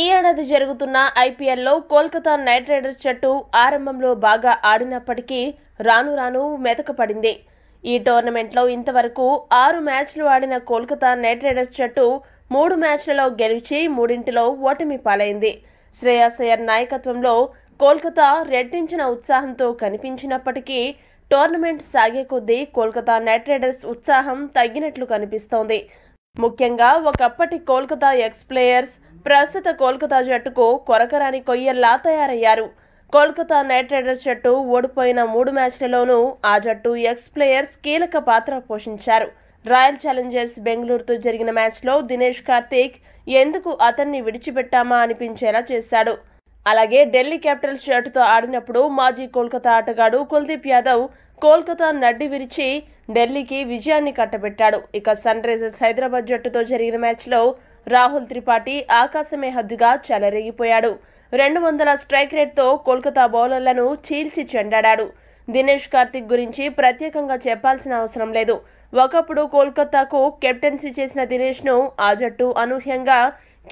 ఈ ఏడాది జరుగుతున్న ఐపీఎల్లో కోల్కతా నైట్ రైడర్స్ జట్టు ఆరంభంలో బాగా ఆడినప్పటికీ రాను రాను మెతకపడింది ఈ టోర్నమెంట్లో ఇంతవరకు ఆరు మ్యాచ్లు ఆడిన కోల్కతా నైట్ రైడర్స్ జట్టు మూడు మ్యాచ్లలో గెలిచి మూడింటిలో ఓటమి పాలైంది శ్రేయాసయ్యర్ నాయకత్వంలో కోల్కతా రెట్టించిన ఉత్సాహంతో కనిపించినప్పటికీ టోర్నమెంట్ సాగే కొద్దీ కోల్కతా నైట్ రైడర్స్ ఉత్సాహం తగ్గినట్లు కనిపిస్తోంది ముఖ్యంగా ఒకప్పటి కోల్కతా ఎక్స్ ప్లేయర్స్ ప్రస్తుత కోల్కతా జట్టుకు కొరకరాని కొయ్యల్లా తయారయ్యారు కోల్కతా నైట్ రైడర్స్ జట్టు ఓడిపోయిన మూడు మ్యాచ్లలోనూ ఆ జట్టు ఎక్స్ ప్లేయర్స్ కీలక పాత్ర పోషించారు రాయల్ ఛాలెంజర్స్ బెంగళూరుతో జరిగిన మ్యాచ్లో దినేష్ కార్తీక్ ఎందుకు అతన్ని విడిచిపెట్టామా అనిపించేలా చేశాడు అలాగే ఢిల్లీ క్యాపిటల్స్ జట్టుతో ఆడినప్పుడు మాజీ కోల్కతా ఆటగాడు కుల్దీప్ యాదవ్ కోల్కతా నడ్డి విరిచి ఢిల్లీకి విజయాన్ని కట్టబెట్టాడు ఇక సన్ రైజర్స్ హైదరాబాద్ జట్టుతో జరిగిన మ్యాచ్లో రాహుల్ త్రిపాఠి ఆకాశమే హద్దుగా చెలరేగిపోయాడు రెండు వందల స్ట్రైక్ రేట్తో కోల్కతా బౌలర్లను చీల్చి చెండాడాడు దినేష్ కార్తిక్ గురించి ప్రత్యేకంగా చెప్పాల్సిన అవసరం లేదు ఒకప్పుడు కోల్కతాకు కెప్టెన్సీ చేసిన దినేష్ను ఆ జట్టు అనూహ్యంగా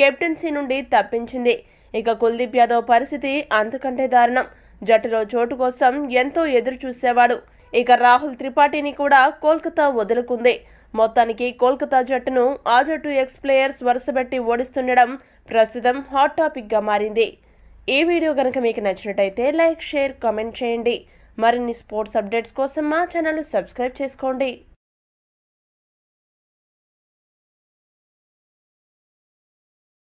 కెప్టెన్సీ నుండి తప్పించింది ఇక కుల్దీప్ యాదవ్ పరిస్థితి అంతకంటే దారుణం జట్టులో చోటు కోసం ఎంతో ఎదురు చూసేవాడు ఇక రాహుల్ త్రిపాఠిని కూడా కోల్కతా వదులుకుంది మొత్తానికి కోల్కతా జట్టును ఆ జట్టు ఎక్స్ ప్లేయర్స్ వరుసబెట్టి ఓడిస్తుండడం ప్రస్తుతం హాట్ టాపిక్గా మారింది ఈ వీడియో కనుక మీకు నచ్చినట్టయితే లైక్ షేర్ కామెంట్ చేయండి మరిన్ని స్పోర్ట్స్ అప్డేట్స్ కోసం మా ఛానల్ సబ్స్క్రైబ్ చేసుకోండి